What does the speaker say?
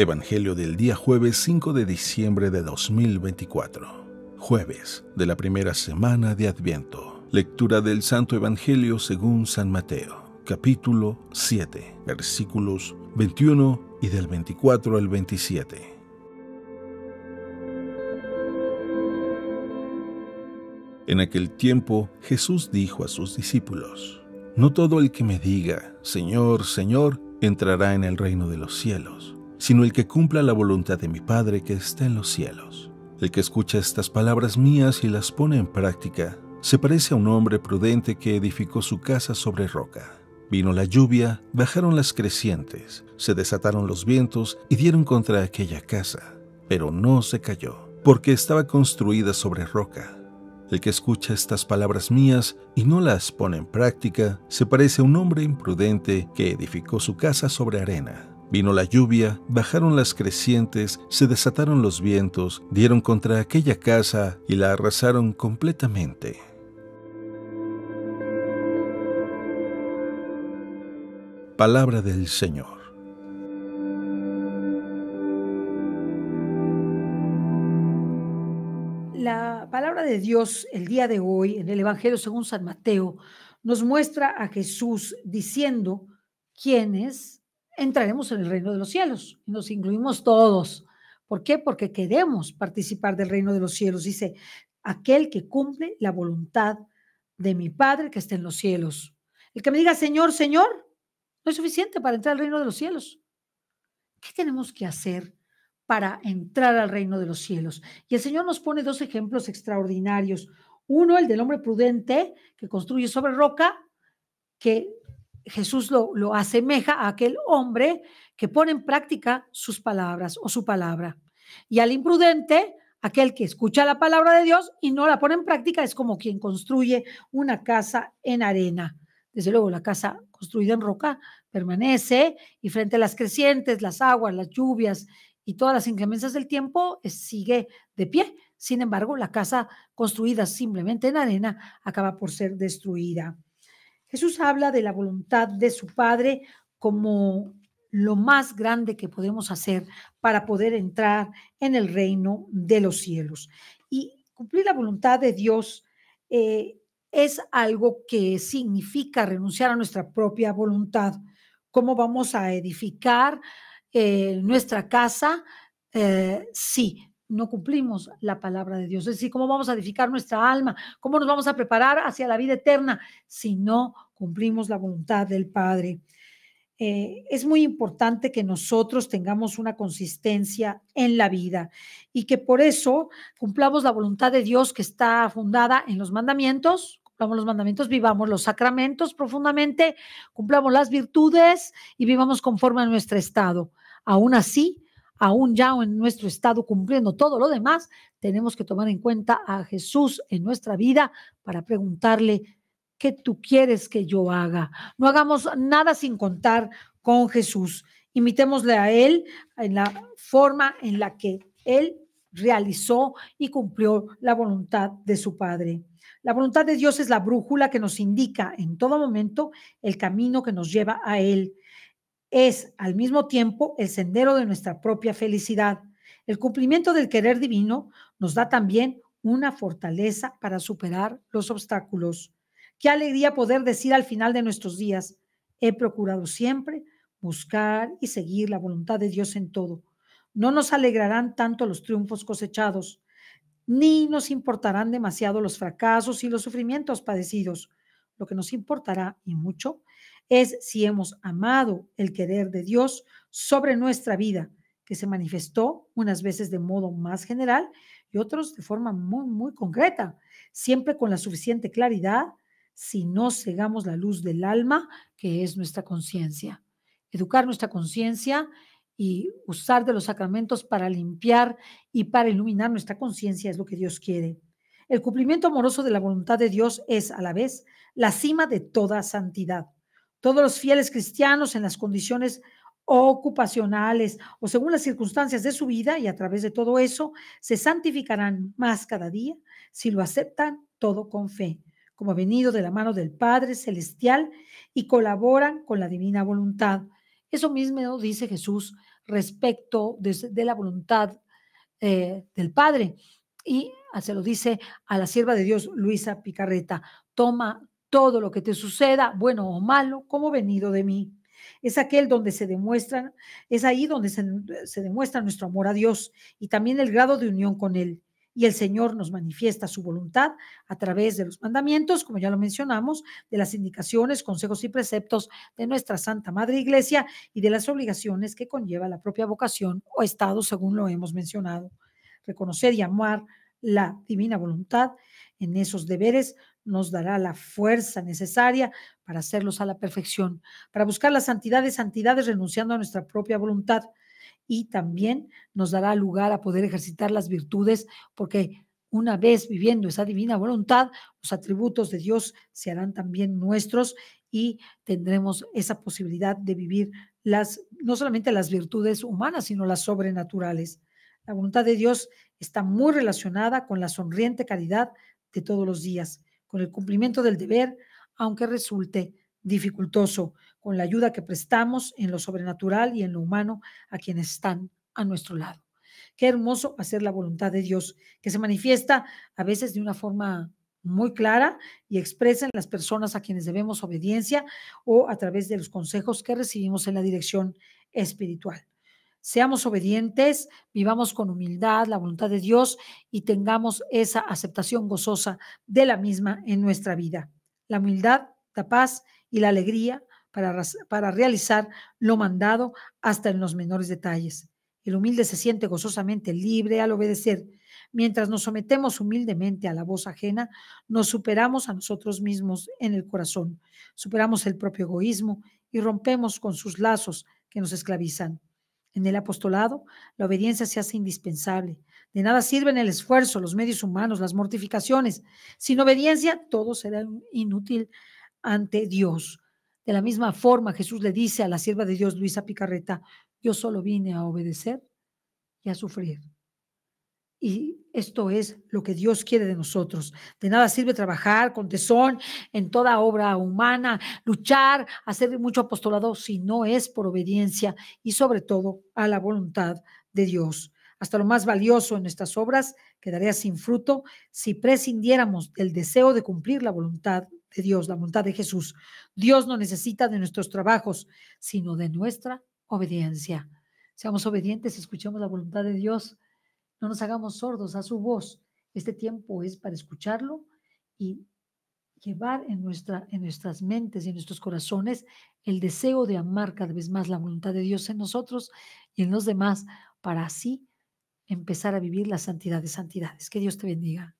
Evangelio del día jueves 5 de diciembre de 2024. Jueves de la primera semana de Adviento. Lectura del Santo Evangelio según San Mateo, capítulo 7, versículos 21 y del 24 al 27. En aquel tiempo Jesús dijo a sus discípulos, No todo el que me diga, Señor, Señor, entrará en el reino de los cielos sino el que cumpla la voluntad de mi Padre que está en los cielos. El que escucha estas palabras mías y las pone en práctica, se parece a un hombre prudente que edificó su casa sobre roca. Vino la lluvia, bajaron las crecientes, se desataron los vientos y dieron contra aquella casa, pero no se cayó, porque estaba construida sobre roca. El que escucha estas palabras mías y no las pone en práctica, se parece a un hombre imprudente que edificó su casa sobre arena. Vino la lluvia, bajaron las crecientes, se desataron los vientos, dieron contra aquella casa y la arrasaron completamente. Palabra del Señor. La palabra de Dios el día de hoy en el Evangelio según San Mateo nos muestra a Jesús diciendo quiénes entraremos en el reino de los cielos. Y nos incluimos todos. ¿Por qué? Porque queremos participar del reino de los cielos. Dice, aquel que cumple la voluntad de mi Padre que está en los cielos. El que me diga, Señor, Señor, no es suficiente para entrar al reino de los cielos. ¿Qué tenemos que hacer para entrar al reino de los cielos? Y el Señor nos pone dos ejemplos extraordinarios. Uno, el del hombre prudente que construye sobre roca, que Jesús lo, asemeja a aquel hombre que pone en práctica sus palabras o su palabra. Y al imprudente, aquel que escucha la palabra de Dios y no la pone en práctica, es como quien construye una casa en arena. Desde luego, la casa construida en roca permanece y frente a las crecientes, las aguas, las lluvias y todas las inclemencias del tiempo, sigue de pie. Sin embargo, la casa construida simplemente en arena acaba por ser destruida. Jesús habla de la voluntad de su Padre como lo más grande que podemos hacer para poder entrar en el reino de los cielos. Y cumplir la voluntad de Dios eh, es algo que significa renunciar a nuestra propia voluntad. ¿Cómo vamos a edificar eh, nuestra casa? Eh, sí, no cumplimos la palabra de Dios. Es decir, ¿cómo vamos a edificar nuestra alma? ¿Cómo nos vamos a preparar hacia la vida eterna si no cumplimos la voluntad del Padre? Eh, es muy importante que nosotros tengamos una consistencia en la vida y que por eso cumplamos la voluntad de Dios que está fundada en los mandamientos, cumplamos los mandamientos, vivamos los sacramentos profundamente, cumplamos las virtudes y vivamos conforme a nuestro estado. Aún así, aún ya en nuestro estado cumpliendo todo lo demás, tenemos que tomar en cuenta a Jesús en nuestra vida para preguntarle, ¿qué tú quieres que yo haga? No hagamos nada sin contar con Jesús. Imitémosle a Él en la forma en la que Él realizó y cumplió la voluntad de su Padre. La voluntad de Dios es la brújula que nos indica en todo momento el camino que nos lleva a Él es al mismo tiempo el sendero de nuestra propia felicidad. El cumplimiento del querer divino nos da también una fortaleza para superar los obstáculos. Qué alegría poder decir al final de nuestros días, he procurado siempre buscar y seguir la voluntad de Dios en todo. No nos alegrarán tanto los triunfos cosechados, ni nos importarán demasiado los fracasos y los sufrimientos padecidos. Lo que nos importará y mucho es si hemos amado el querer de Dios sobre nuestra vida, que se manifestó unas veces de modo más general y otros de forma muy, muy concreta, siempre con la suficiente claridad si no cegamos la luz del alma, que es nuestra conciencia. Educar nuestra conciencia y usar de los sacramentos para limpiar y para iluminar nuestra conciencia es lo que Dios quiere. El cumplimiento amoroso de la voluntad de Dios es, a la vez, la cima de toda santidad. Todos los fieles cristianos en las condiciones ocupacionales o según las circunstancias de su vida y a través de todo eso se santificarán más cada día si lo aceptan todo con fe, como ha venido de la mano del Padre Celestial y colaboran con la divina voluntad. Eso mismo dice Jesús respecto de, la voluntad eh, del Padre. Y se lo dice a la sierva de Dios, Luisa Picarreta, toma todo lo que te suceda, bueno o malo, como venido de mí. Es aquel donde se demuestran, es ahí donde se, demuestra nuestro amor a Dios y también el grado de unión con Él. Y el Señor nos manifiesta su voluntad a través de los mandamientos, como ya lo mencionamos, de las indicaciones, consejos y preceptos de nuestra Santa Madre Iglesia y de las obligaciones que conlleva la propia vocación o estado, según lo hemos mencionado. Reconocer y amar la divina voluntad en esos deberes nos dará la fuerza necesaria para hacerlos a la perfección, para buscar las santidades santidades renunciando a nuestra propia voluntad y también nos dará lugar a poder ejercitar las virtudes porque una vez viviendo esa divina voluntad, los atributos de Dios se harán también nuestros y tendremos esa posibilidad de vivir las no solamente las virtudes humanas, sino las sobrenaturales. La voluntad de Dios está muy relacionada con la sonriente caridad de todos los días, con el cumplimiento del deber, aunque resulte dificultoso, con la ayuda que prestamos en lo sobrenatural y en lo humano a quienes están a nuestro lado. Qué hermoso hacer la voluntad de Dios, que se manifiesta a veces de una forma muy clara y expresa en las personas a quienes debemos obediencia o a través de los consejos que recibimos en la dirección espiritual seamos obedientes, vivamos con humildad la voluntad de Dios y tengamos esa aceptación gozosa de la misma en nuestra vida. La humildad, la paz y la alegría para, para realizar lo mandado hasta en los menores detalles. El humilde se siente gozosamente libre al obedecer. Mientras nos sometemos humildemente a la voz ajena, nos superamos a nosotros mismos en el corazón, superamos el propio egoísmo y rompemos con sus lazos que nos esclavizan. En el apostolado, la obediencia se hace indispensable. De nada sirven el esfuerzo, los medios humanos, las mortificaciones. Sin obediencia, todo será inútil ante Dios. De la misma forma, Jesús le dice a la sierva de Dios, Luisa Picarreta, yo solo vine a obedecer y a sufrir. Y esto es lo que Dios quiere de nosotros. De nada sirve trabajar con tesón en toda obra humana, luchar, hacer mucho apostolado si no es por obediencia y sobre todo a la voluntad de Dios. Hasta lo más valioso en nuestras obras quedaría sin fruto si prescindiéramos del deseo de cumplir la voluntad de Dios, la voluntad de Jesús. Dios no necesita de nuestros trabajos, sino de nuestra obediencia. Seamos obedientes, escuchemos la voluntad de Dios no nos hagamos sordos a su voz. Este tiempo es para escucharlo y llevar en, nuestra, en nuestras mentes y en nuestros corazones el deseo de amar cada vez más la voluntad de Dios en nosotros y en los demás para así empezar a vivir la santidad de santidades. Que Dios te bendiga.